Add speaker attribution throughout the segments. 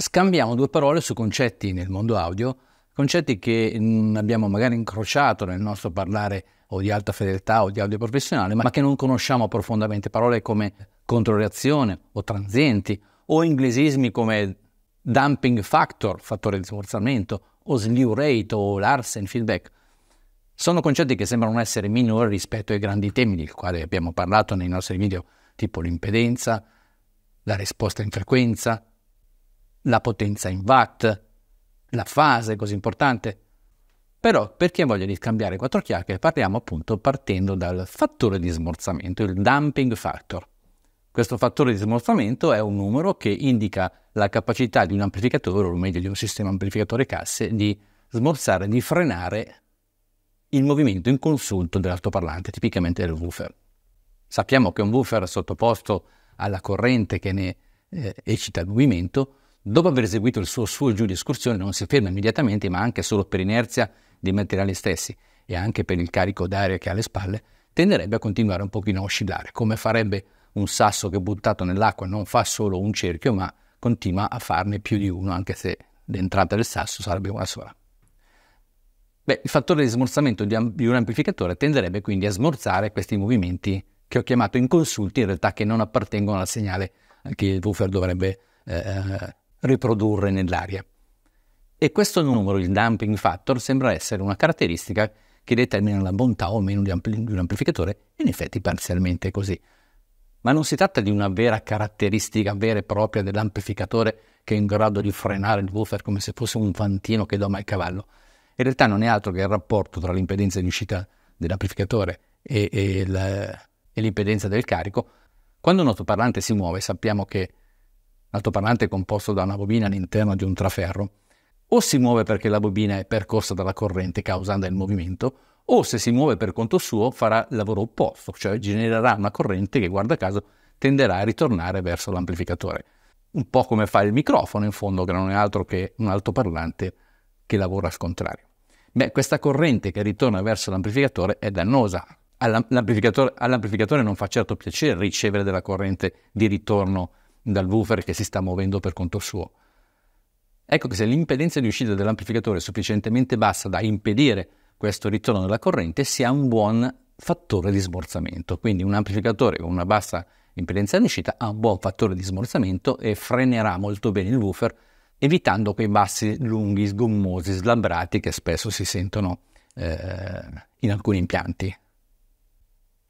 Speaker 1: scambiamo due parole su concetti nel mondo audio, concetti che mm, abbiamo magari incrociato nel nostro parlare o di alta fedeltà o di audio professionale, ma che non conosciamo profondamente. Parole come controreazione o transienti o inglesismi come dumping factor, fattore di sforzamento, o slew rate o Larsen feedback. Sono concetti che sembrano essere minori rispetto ai grandi temi di cui abbiamo parlato nei nostri video, tipo l'impedenza, la risposta in frequenza, la potenza in watt, la fase così importante. Però per chi ha voglia di ricambiare quattro chiacchiere parliamo appunto partendo dal fattore di smorzamento, il dumping factor. Questo fattore di smorzamento è un numero che indica la capacità di un amplificatore, o meglio di un sistema amplificatore casse, di smorzare, di frenare il movimento in consulto dell'altoparlante, tipicamente del woofer. Sappiamo che un woofer sottoposto alla corrente che ne eh, eccita il movimento Dopo aver eseguito il suo suo giù di escursione non si ferma immediatamente, ma anche solo per inerzia dei materiali stessi e anche per il carico d'aria che ha alle spalle, tenderebbe a continuare un pochino a oscillare, come farebbe un sasso che buttato nell'acqua non fa solo un cerchio, ma continua a farne più di uno, anche se l'entrata del sasso sarebbe una sola. Beh, il fattore di smorzamento di, am- di un amplificatore tenderebbe quindi a smorzare questi movimenti che ho chiamato inconsulti, in realtà che non appartengono al segnale che il woofer dovrebbe eh, eh riprodurre nell'aria. E questo numero, il dumping factor, sembra essere una caratteristica che determina la bontà o meno di, ampli di un amplificatore, in effetti parzialmente è così. Ma non si tratta di una vera caratteristica vera e propria dell'amplificatore che è in grado di frenare il woofer come se fosse un fantino che doma il cavallo. In realtà non è altro che il rapporto tra l'impedenza di uscita dell'amplificatore e, e l'impedenza del carico. Quando un altoparlante si muove sappiamo che L'altoparlante è composto da una bobina all'interno di un traferro. O si muove perché la bobina è percorsa dalla corrente causando il movimento, o se si muove per conto suo farà il lavoro opposto, cioè genererà una corrente che, guarda caso, tenderà a ritornare verso l'amplificatore. Un po' come fa il microfono, in fondo, che non è altro che un altoparlante che lavora al contrario. Beh, questa corrente che ritorna verso l'amplificatore è dannosa. All'amplificatore, all'amplificatore non fa certo piacere ricevere della corrente di ritorno dal woofer che si sta muovendo per conto suo. Ecco che se l'impedenza di uscita dell'amplificatore è sufficientemente bassa da impedire questo ritorno della corrente, si ha un buon fattore di smorzamento. Quindi un amplificatore con una bassa impedenza di uscita ha un buon fattore di smorzamento e frenerà molto bene il woofer, evitando quei bassi lunghi, sgommosi, slabbrati che spesso si sentono eh, in alcuni impianti.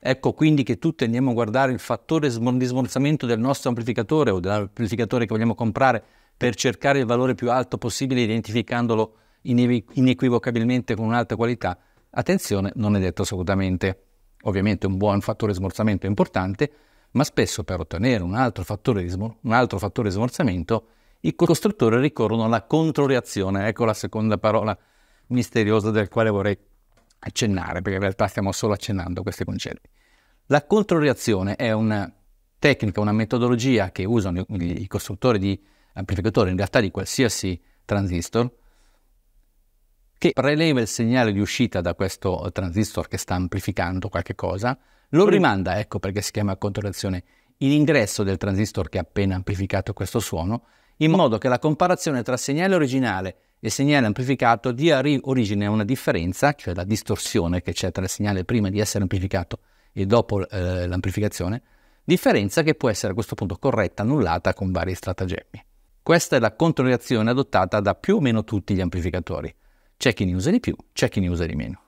Speaker 1: Ecco quindi che tutti andiamo a guardare il fattore di smorzamento del nostro amplificatore o dell'amplificatore che vogliamo comprare per cercare il valore più alto possibile identificandolo inequivocabilmente con un'alta qualità. Attenzione, non è detto assolutamente. Ovviamente un buon fattore di smorzamento è importante, ma spesso per ottenere un altro fattore di, smor- fattore di smorzamento i costruttori ricorrono alla controreazione, ecco la seconda parola misteriosa del quale vorrei accennare, perché in realtà stiamo solo accennando a questi concetti. La controreazione è una tecnica, una metodologia che usano i costruttori di amplificatori, eh, in realtà di qualsiasi transistor, che preleva il segnale di uscita da questo transistor che sta amplificando qualche cosa, lo rimanda, ecco perché si chiama controreazione, in ingresso del transistor che ha appena amplificato questo suono in modo che la comparazione tra segnale originale e segnale amplificato dia origine a una differenza, cioè la distorsione che c'è tra il segnale prima di essere amplificato e dopo eh, l'amplificazione, differenza che può essere a questo punto corretta, annullata con vari stratagemmi. Questa è la controreazione adottata da più o meno tutti gli amplificatori. C'è chi ne usa di più, c'è chi ne usa di meno.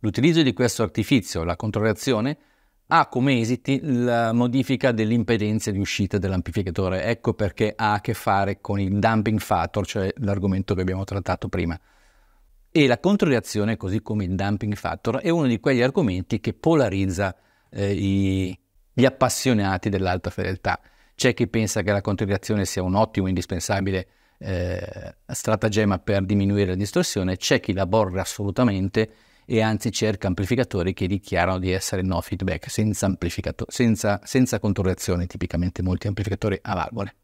Speaker 1: L'utilizzo di questo artificio, la controreazione, ha come esiti la modifica dell'impedenza di uscita dell'amplificatore. Ecco perché ha a che fare con il dumping factor, cioè l'argomento che abbiamo trattato prima. E la controreazione, così come il dumping factor, è uno di quegli argomenti che polarizza eh, i, gli appassionati dell'alta fedeltà. C'è chi pensa che la controreazione sia un ottimo, indispensabile eh, stratagemma per diminuire la distorsione, c'è chi la borra assolutamente e anzi cerca amplificatori che dichiarano di essere no feedback, senza, amplificato- senza, senza controreazione, tipicamente molti amplificatori a valvole.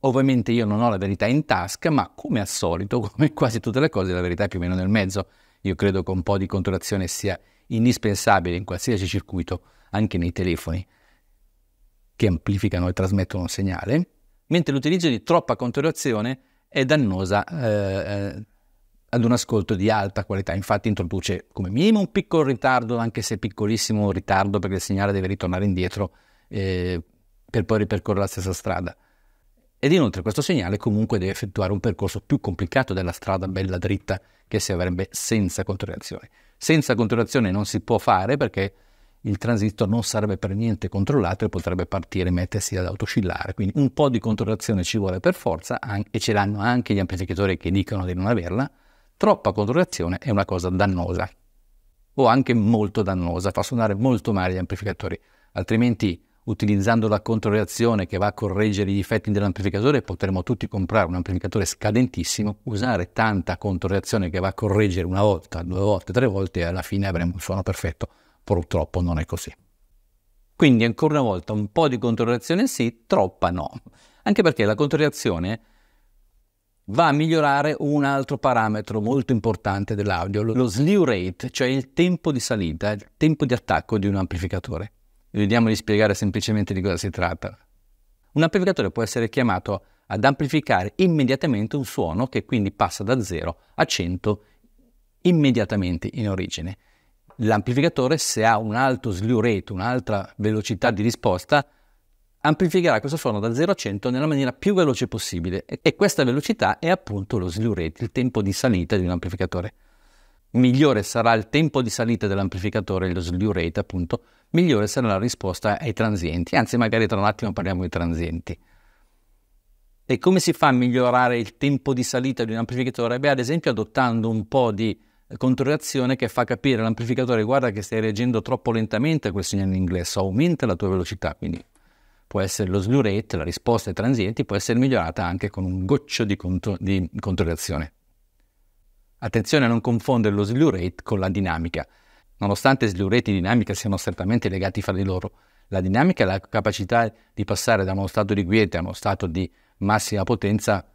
Speaker 1: Ovviamente io non ho la verità in tasca, ma come al solito, come quasi tutte le cose, la verità è più o meno nel mezzo. Io credo che un po' di controreazione sia indispensabile in qualsiasi circuito, anche nei telefoni, che amplificano e trasmettono un segnale, mentre l'utilizzo di troppa controreazione è dannosa eh, eh ad un ascolto di alta qualità. Infatti introduce come minimo un piccolo ritardo, anche se piccolissimo ritardo, perché il segnale deve ritornare indietro eh, per poi ripercorrere la stessa strada. Ed inoltre questo segnale comunque deve effettuare un percorso più complicato della strada bella dritta che si avrebbe senza controllazione. Senza controllazione non si può fare perché il transistor non sarebbe per niente controllato e potrebbe partire e mettersi ad autoscillare. Quindi un po' di controllazione ci vuole per forza e ce l'hanno anche gli amplificatori che dicono di non averla, Troppa controreazione è una cosa dannosa o anche molto dannosa, fa suonare molto male gli amplificatori, altrimenti utilizzando la controreazione che va a correggere i difetti dell'amplificatore potremmo tutti comprare un amplificatore scadentissimo, usare tanta controreazione che va a correggere una volta, due volte, tre volte e alla fine avremo un suono perfetto. Purtroppo non è così. Quindi ancora una volta un po' di controreazione sì, troppa no. Anche perché la controreazione va a migliorare un altro parametro molto importante dell'audio, lo slew rate, cioè il tempo di salita, il tempo di attacco di un amplificatore. Vediamo di spiegare semplicemente di cosa si tratta. Un amplificatore può essere chiamato ad amplificare immediatamente un suono che quindi passa da 0 a 100 immediatamente in origine. L'amplificatore, se ha un alto slew rate, un'altra velocità di risposta, amplificherà questo suono da 0 a 100 nella maniera più veloce possibile e questa velocità è appunto lo slew rate, il tempo di salita di un amplificatore. Migliore sarà il tempo di salita dell'amplificatore, lo slew rate appunto, migliore sarà la risposta ai transienti, anzi magari tra un attimo parliamo di transienti. E come si fa a migliorare il tempo di salita di un amplificatore? Beh, ad esempio adottando un po' di eh, controreazione che fa capire all'amplificatore guarda che stai reagendo troppo lentamente a quel segnale in inglese, aumenta la tua velocità, quindi può essere lo slew rate, la risposta ai transienti, può essere migliorata anche con un goccio di, contro- di controreazione. Attenzione a non confondere lo slew rate con la dinamica. Nonostante slew rate e dinamica siano strettamente legati fra di loro, la dinamica è la capacità di passare da uno stato di quiete a uno stato di massima potenza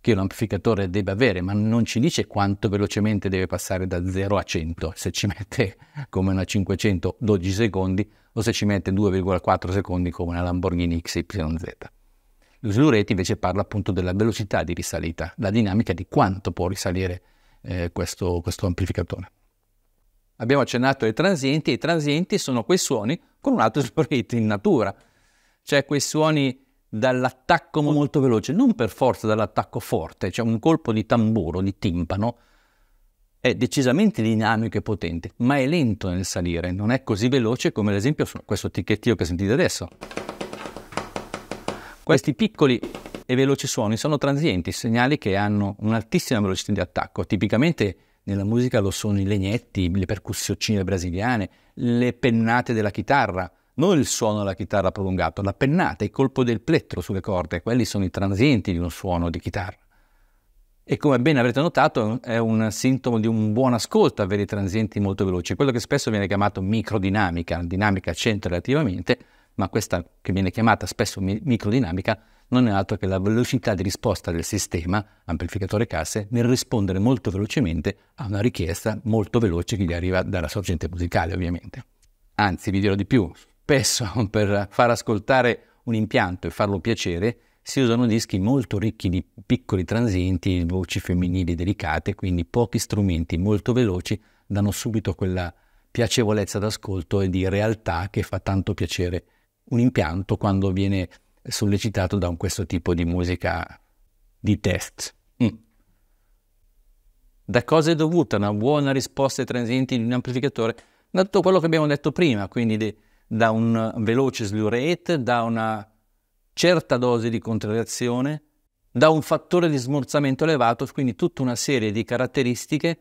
Speaker 1: che un amplificatore deve avere, ma non ci dice quanto velocemente deve passare da 0 a 100. Se ci mette come una 500 12 secondi, o se ci mette 2,4 secondi come una Lamborghini XYZ. L'Usiluretti invece parla appunto della velocità di risalita, la dinamica di quanto può risalire eh, questo, questo amplificatore. Abbiamo accennato ai transienti, e i transienti sono quei suoni con un alto sprint in natura, cioè quei suoni dall'attacco molto veloce, non per forza dall'attacco forte, cioè un colpo di tamburo, di timpano, è decisamente dinamico e potente, ma è lento nel salire, non è così veloce come ad esempio questo ticchettio che sentite adesso. Questi piccoli e veloci suoni sono transienti, segnali che hanno un'altissima velocità di attacco. Tipicamente nella musica lo sono i legnetti, le percussioncine brasiliane, le pennate della chitarra, non il suono della chitarra prolungato, la pennata, il colpo del plettro sulle corde, quelli sono i transienti di un suono di chitarra. E come ben avrete notato è un sintomo di un buon ascolto avere i transienti molto veloci, quello che spesso viene chiamato microdinamica, dinamica c'entra relativamente, ma questa che viene chiamata spesso microdinamica non è altro che la velocità di risposta del sistema, amplificatore casse, nel rispondere molto velocemente a una richiesta molto veloce che gli arriva dalla sorgente musicale ovviamente. Anzi, vi dirò di più, spesso per far ascoltare un impianto e farlo piacere, si usano dischi molto ricchi di piccoli transienti, voci femminili delicate, quindi pochi strumenti molto veloci danno subito quella piacevolezza d'ascolto e di realtà che fa tanto piacere un impianto quando viene sollecitato da questo tipo di musica di test. Mm. Da cosa è dovuta una buona risposta ai transienti di un amplificatore? Da tutto quello che abbiamo detto prima, quindi de, da un veloce slew rate, da una certa dose di contrariazione, da un fattore di smorzamento elevato, quindi tutta una serie di caratteristiche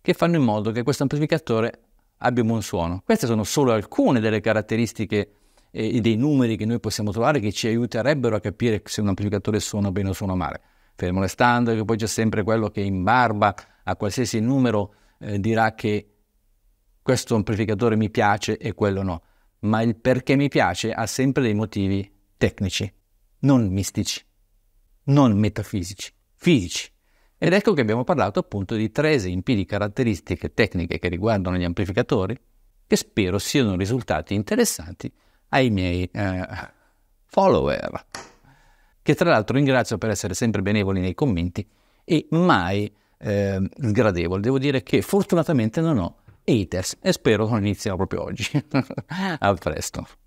Speaker 1: che fanno in modo che questo amplificatore abbia un buon suono. Queste sono solo alcune delle caratteristiche eh, e dei numeri che noi possiamo trovare che ci aiuterebbero a capire se un amplificatore suona bene o suona male. Fermo restando che poi c'è sempre quello che in barba a qualsiasi numero eh, dirà che questo amplificatore mi piace e quello no, ma il perché mi piace ha sempre dei motivi tecnici, non mistici, non metafisici, fisici. Ed ecco che abbiamo parlato appunto di tre esempi di caratteristiche tecniche che riguardano gli amplificatori, che spero siano risultati interessanti ai miei eh, follower, che tra l'altro ringrazio per essere sempre benevoli nei commenti e mai eh, sgradevoli. Devo dire che fortunatamente non ho haters e spero non iniziano proprio oggi. A presto.